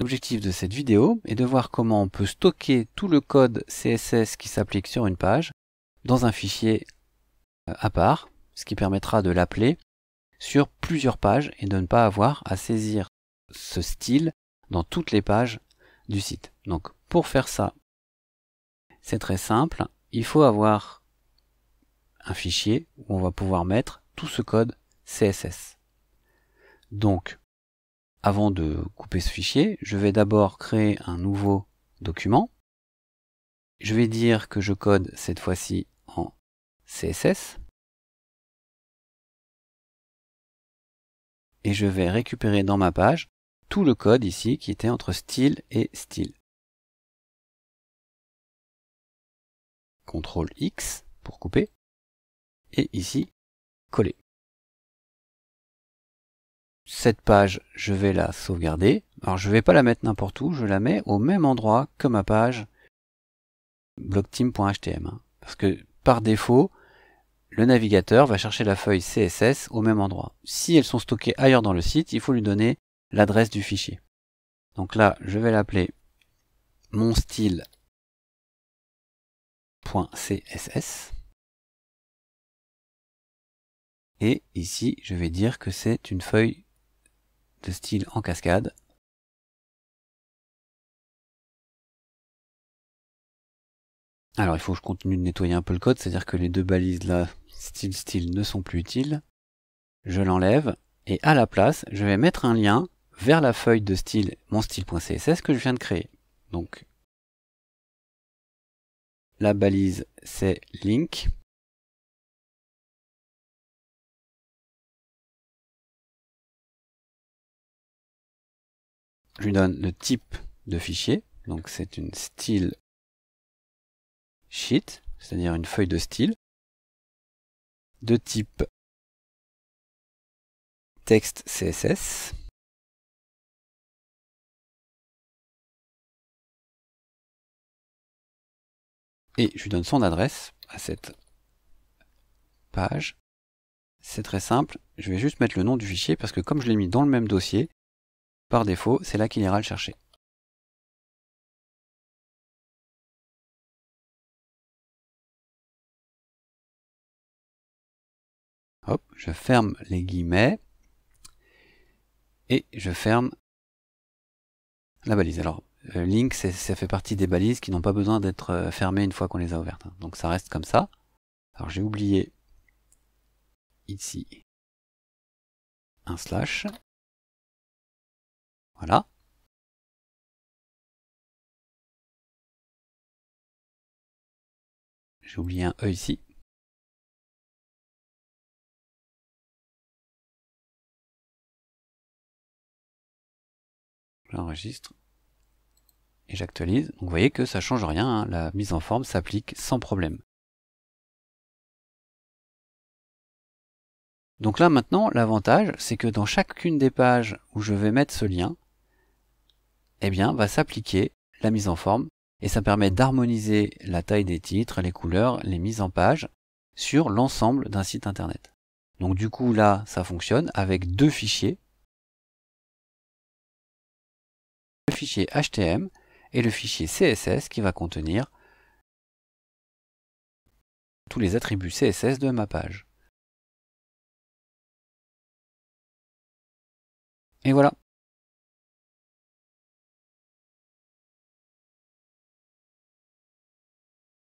L'objectif de cette vidéo est de voir comment on peut stocker tout le code CSS qui s'applique sur une page dans un fichier euh, à part, ce qui permettra de l'appeler sur plusieurs pages et de ne pas avoir à saisir ce style dans toutes les pages du site. Donc pour faire ça, c'est très simple, il faut avoir un fichier où on va pouvoir mettre tout ce code CSS. Donc avant de couper ce fichier, je vais d'abord créer un nouveau document. Je vais dire que je code cette fois-ci en CSS. Et je vais récupérer dans ma page tout le code ici qui était entre style et style. CTRL X pour couper. Et ici, coller cette page, je vais la sauvegarder. Alors je ne vais pas la mettre n'importe où, je la mets au même endroit que ma page blockteam.htm. parce que par défaut, le navigateur va chercher la feuille CSS au même endroit. Si elles sont stockées ailleurs dans le site, il faut lui donner l'adresse du fichier. Donc là, je vais l'appeler mon style.css. Et ici, je vais dire que c'est une feuille style en cascade Alors il faut que je continue de nettoyer un peu le code, c'est-à-dire que les deux balises là, style style, ne sont plus utiles. Je l'enlève, et à la place, je vais mettre un lien vers la feuille de style mon style.css que je viens de créer. Donc la balise c'est link, je lui donne le type de fichier, donc c'est une style sheet, c'est-à-dire une feuille de style, de type texte CSS, et je lui donne son adresse à cette page. C'est très simple, je vais juste mettre le nom du fichier parce que comme je l'ai mis dans le même dossier, par défaut, c'est là qu'il ira le chercher. je ferme les guillemets et je ferme la balise. Alors, euh, link, ça fait partie des balises qui n'ont pas besoin d'être euh, fermées une fois qu'on les a ouvertes. Hein. Donc ça reste comme ça. Alors j'ai oublié ici un slash. J'ai oublié un E ici. J'enregistre et j'actualise. vous voyez que ça ne change rien, hein. la mise en forme s'applique sans problème. Donc là maintenant, l'avantage, c'est que dans chacune des pages où je vais mettre ce lien, eh bien, va s'appliquer la mise en forme et ça permet d'harmoniser la taille des titres, les couleurs, les mises en page sur l'ensemble d'un site internet. Donc du coup là, ça fonctionne avec deux fichiers. Le fichier HTM et le fichier CSS qui va contenir tous les attributs CSS de ma page. Et voilà,